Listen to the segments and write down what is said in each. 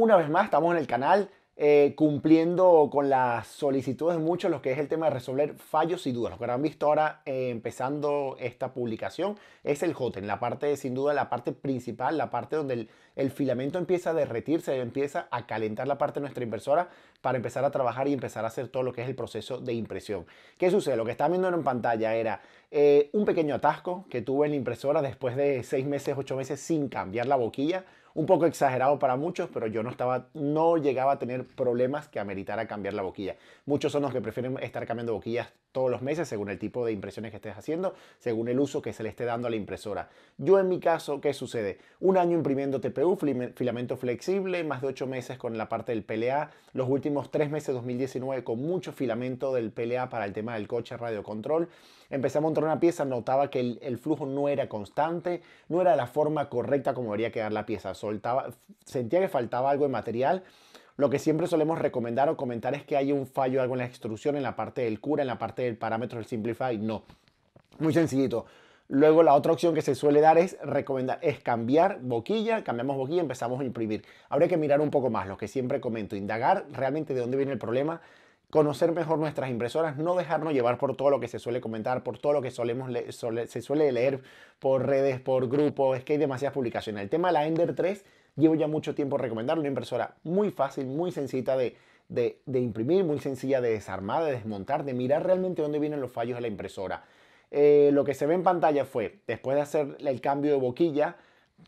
Una vez más, estamos en el canal eh, cumpliendo con las solicitudes de muchos, lo que es el tema de resolver fallos y dudas. Lo que han visto ahora eh, empezando esta publicación es el hotend, la parte, sin duda, la parte principal, la parte donde el, filamento empieza a derretirse, empieza a calentar la parte de nuestra impresora para empezar a trabajar y empezar a hacer todo lo que es el proceso de impresión. ¿Qué sucede? Lo que está viendo en pantalla era eh, un pequeño atasco que tuve en la impresora después de seis meses, ocho meses sin cambiar la boquilla un poco exagerado para muchos, pero yo no, estaba, no llegaba a tener problemas que ameritara cambiar la boquilla. Muchos son los que prefieren estar cambiando boquillas todos los meses, según el tipo de impresiones que estés haciendo, según el uso que se le esté dando a la impresora. Yo en mi caso, ¿qué sucede? Un año imprimiendo TPU, filamento flexible, más de 8 meses con la parte del PLA, los últimos 3 meses 2019 con mucho filamento del PLA para el tema del coche radiocontrol Empecé a montar una pieza, notaba que el, flujo no era constante, no era la forma correcta como debería quedar la pieza sentía que faltaba algo de material, lo que siempre solemos recomendar o comentar es que hay un fallo, algo en la extrusión, en la parte del cura, en la parte del parámetro del Simplify. No. Muy sencillito. Luego la otra opción que se suele dar es recomendar, es cambiar boquilla, cambiamos boquilla, empezamos a imprimir. Habría que mirar un poco más, lo que siempre comento, indagar realmente de dónde viene el problema, conocer mejor nuestras impresoras, no dejarnos llevar por todo lo que se suele comentar, por todo lo que solemos se suele leer por redes, por grupos, es que hay demasiadas publicaciones. El tema de la Ender 3, llevo ya mucho tiempo recomendando una impresora muy fácil, muy sencilla de, imprimir, muy sencilla de desarmar, de desmontar, de mirar realmente dónde vienen los fallos de la impresora. Eh, lo que se ve en pantalla fue, después de hacer el cambio de boquilla,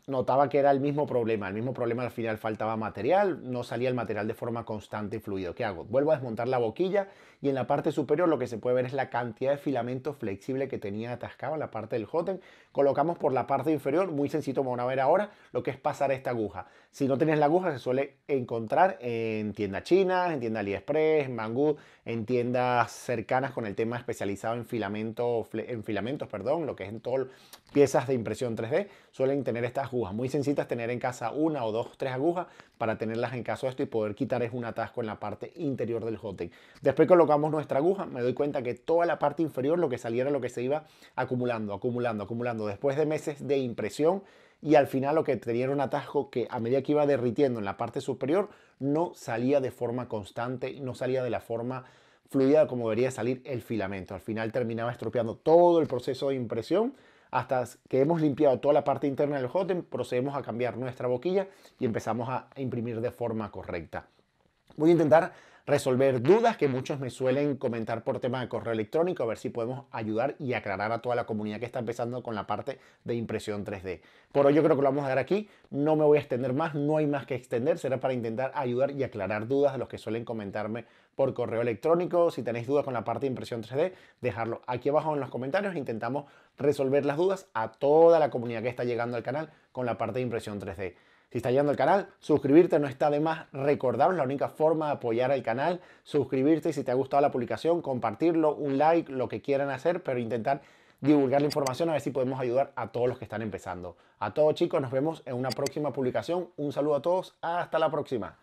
notaba que era el mismo problema, el mismo problema al final faltaba material, no salía el material de forma constante y fluido. ¿Qué hago? Vuelvo a desmontar la boquilla y en la parte superior lo que se puede ver es la cantidad de filamento flexible que tenía atascado en la parte del hotend, Colocamos por la parte inferior, muy sencillo como van a ver ahora, lo que es pasar esta aguja. Si no tienes la aguja se suele encontrar en tiendas chinas, en tiendas AliExpress, en en tiendas cercanas con el tema especializado en, en filamentos, perdón, lo que es en todo piezas de impresión 3D, suelen tener esta agujas. Muy sencillas tener en casa una o dos, tres agujas para tenerlas en caso de esto y poder quitar es un atasco en la parte interior del hotel. Después colocamos nuestra aguja, me doy cuenta que toda la parte inferior, lo que saliera, lo que se iba acumulando, acumulando, acumulando. Después de meses de impresión, y al final lo que tenía era un atasco que a medida que iba derritiendo en la parte superior no salía de forma constante, no salía de la forma fluida como debería salir el filamento. Al final terminaba estropeando todo el proceso de impresión hasta que hemos limpiado toda la parte interna del hotend, procedemos a cambiar nuestra boquilla y empezamos a imprimir de forma correcta. Voy a intentar resolver dudas que muchos me suelen comentar por tema de correo electrónico, a ver si podemos ayudar y aclarar a toda la comunidad que está empezando con la parte de impresión 3D. Por hoy yo creo que lo vamos a dar aquí, no me voy a extender más, no hay más que extender, será para intentar ayudar y aclarar dudas de los que suelen comentarme por correo electrónico. Si tenéis dudas con la parte de impresión 3D, dejarlo aquí abajo en los comentarios, intentamos resolver las dudas a toda la comunidad que está llegando al canal con la parte de impresión 3D. Si está llegando al canal, suscribirte no está de más. Recordaros la única forma de apoyar al canal, suscribirte y si te ha gustado la publicación, compartirlo, un like, lo que quieran hacer, pero intentar divulgar la información a ver si podemos ayudar a todos los que están empezando. A todos chicos, nos vemos en una próxima publicación. Un saludo a todos, hasta la próxima.